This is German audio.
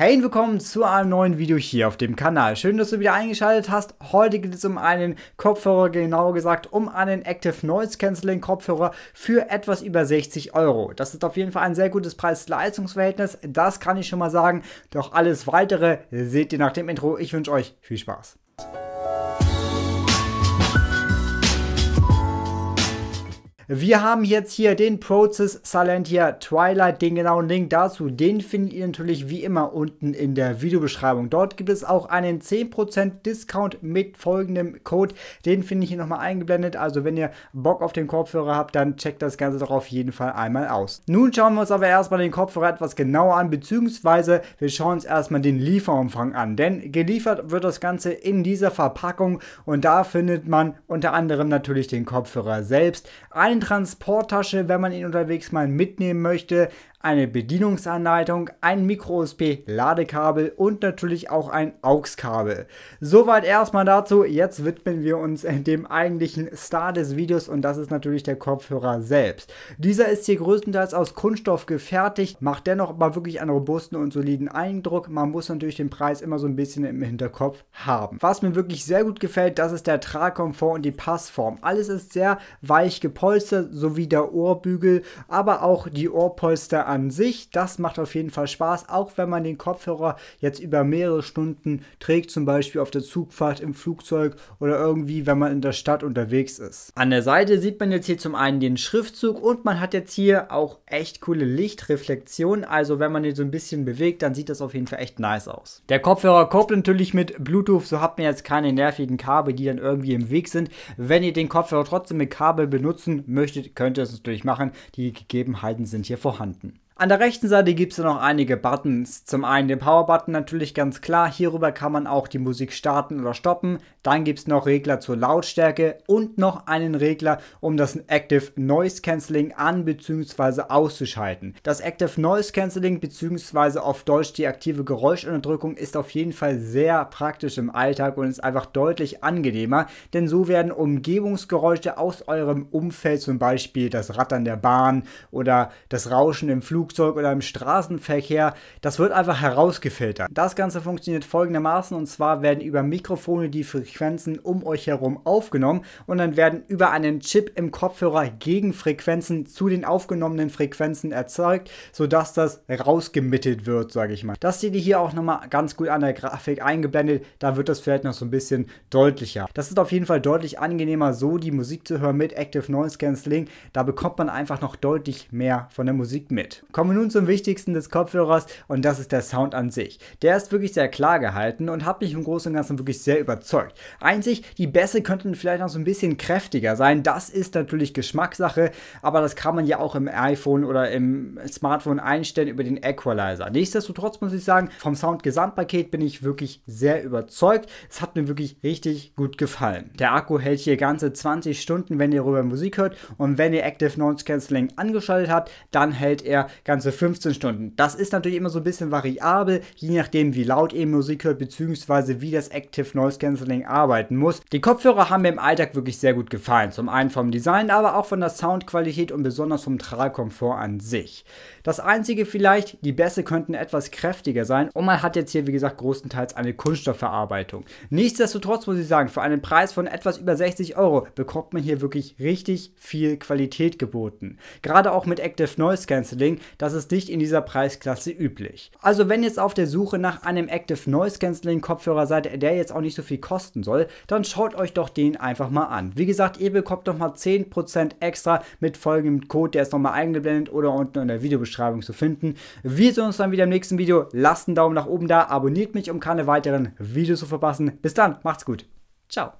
Hey und willkommen zu einem neuen Video hier auf dem Kanal. Schön, dass du wieder eingeschaltet hast. Heute geht es um einen Kopfhörer, genauer gesagt um einen Active Noise Cancelling Kopfhörer für etwas über 60 Euro. Das ist auf jeden Fall ein sehr gutes preis leistungsverhältnis das kann ich schon mal sagen. Doch alles weitere seht ihr nach dem Intro. Ich wünsche euch viel Spaß. Wir haben jetzt hier den Prozess Salentia Twilight, den genauen Link dazu, den findet ihr natürlich wie immer unten in der Videobeschreibung. Dort gibt es auch einen 10% Discount mit folgendem Code, den finde ich hier nochmal eingeblendet. Also wenn ihr Bock auf den Kopfhörer habt, dann checkt das Ganze doch auf jeden Fall einmal aus. Nun schauen wir uns aber erstmal den Kopfhörer etwas genauer an, beziehungsweise wir schauen uns erstmal den Lieferumfang an, denn geliefert wird das Ganze in dieser Verpackung und da findet man unter anderem natürlich den Kopfhörer selbst, einen kleinen Transporttasche, wenn man ihn unterwegs mal mitnehmen möchte, eine Bedienungsanleitung, ein Micro-USB-Ladekabel und natürlich auch ein AUX-Kabel. Soweit erstmal dazu. Jetzt widmen wir uns äh, dem eigentlichen Star des Videos und das ist natürlich der Kopfhörer selbst. Dieser ist hier größtenteils aus Kunststoff gefertigt, macht dennoch aber wirklich einen robusten und soliden Eindruck. Man muss natürlich den Preis immer so ein bisschen im Hinterkopf haben. Was mir wirklich sehr gut gefällt, das ist der Tragkomfort und die Passform. Alles ist sehr weich gepolstert Polster sowie der Ohrbügel, aber auch die Ohrpolster an sich. Das macht auf jeden Fall Spaß, auch wenn man den Kopfhörer jetzt über mehrere Stunden trägt, zum Beispiel auf der Zugfahrt im Flugzeug oder irgendwie, wenn man in der Stadt unterwegs ist. An der Seite sieht man jetzt hier zum einen den Schriftzug und man hat jetzt hier auch echt coole Lichtreflexionen. Also wenn man den so ein bisschen bewegt, dann sieht das auf jeden Fall echt nice aus. Der Kopfhörer koppelt natürlich mit Bluetooth, so habt ihr jetzt keine nervigen Kabel, die dann irgendwie im Weg sind. Wenn ihr den Kopfhörer trotzdem mit Kabel benutzen möchtet, möchtet, könnt ihr es natürlich machen. Die Gegebenheiten sind hier vorhanden. An der rechten Seite gibt es noch einige Buttons. Zum einen den Power-Button natürlich ganz klar, hierüber kann man auch die Musik starten oder stoppen. Dann gibt es noch Regler zur Lautstärke und noch einen Regler, um das Active Noise Cancelling an bzw. auszuschalten. Das Active Noise Cancelling bzw. auf Deutsch die aktive Geräuschunterdrückung ist auf jeden Fall sehr praktisch im Alltag und ist einfach deutlich angenehmer, denn so werden Umgebungsgeräusche aus eurem Umfeld, zum Beispiel das Rattern der Bahn oder das Rauschen im Flug, Flugzeug oder im Straßenverkehr. Das wird einfach herausgefiltert. Das Ganze funktioniert folgendermaßen und zwar werden über Mikrofone die Frequenzen um euch herum aufgenommen und dann werden über einen Chip im Kopfhörer Gegenfrequenzen zu den aufgenommenen Frequenzen erzeugt, sodass das rausgemittelt wird, sage ich mal. Das seht ihr hier auch nochmal ganz gut an der Grafik eingeblendet. Da wird das vielleicht noch so ein bisschen deutlicher. Das ist auf jeden Fall deutlich angenehmer, so die Musik zu hören mit Active Noise Cancelling. Da bekommt man einfach noch deutlich mehr von der Musik mit. Kommen wir nun zum wichtigsten des Kopfhörers und das ist der Sound an sich. Der ist wirklich sehr klar gehalten und hat mich im Großen und Ganzen wirklich sehr überzeugt. Einzig, die Bässe könnten vielleicht noch so ein bisschen kräftiger sein. Das ist natürlich Geschmackssache, aber das kann man ja auch im iPhone oder im Smartphone einstellen über den Equalizer. Nichtsdestotrotz muss ich sagen, vom Sound-Gesamtpaket bin ich wirklich sehr überzeugt. Es hat mir wirklich richtig gut gefallen. Der Akku hält hier ganze 20 Stunden, wenn ihr rüber Musik hört und wenn ihr Active Noise Cancelling angeschaltet habt, dann hält er ganze 15 Stunden. Das ist natürlich immer so ein bisschen variabel, je nachdem wie laut ihr Musik hört, beziehungsweise wie das Active Noise Cancelling arbeiten muss. Die Kopfhörer haben mir im Alltag wirklich sehr gut gefallen. Zum einen vom Design, aber auch von der Soundqualität und besonders vom Tragkomfort an sich. Das einzige vielleicht, die Bässe könnten etwas kräftiger sein und man hat jetzt hier wie gesagt größtenteils eine Kunststoffverarbeitung. Nichtsdestotrotz muss ich sagen, für einen Preis von etwas über 60 Euro bekommt man hier wirklich richtig viel Qualität geboten. Gerade auch mit Active Noise Cancelling, das ist nicht in dieser Preisklasse üblich. Also wenn jetzt auf der Suche nach einem Active Noise Cancelling Kopfhörer seid, der jetzt auch nicht so viel kosten soll, dann schaut euch doch den einfach mal an. Wie gesagt, ihr bekommt nochmal 10% extra mit folgendem Code, der ist nochmal eingeblendet oder unten in der Videobeschreibung zu finden. Wir sehen uns dann wieder im nächsten Video. Lasst einen Daumen nach oben da, abonniert mich, um keine weiteren Videos zu verpassen. Bis dann, macht's gut. Ciao.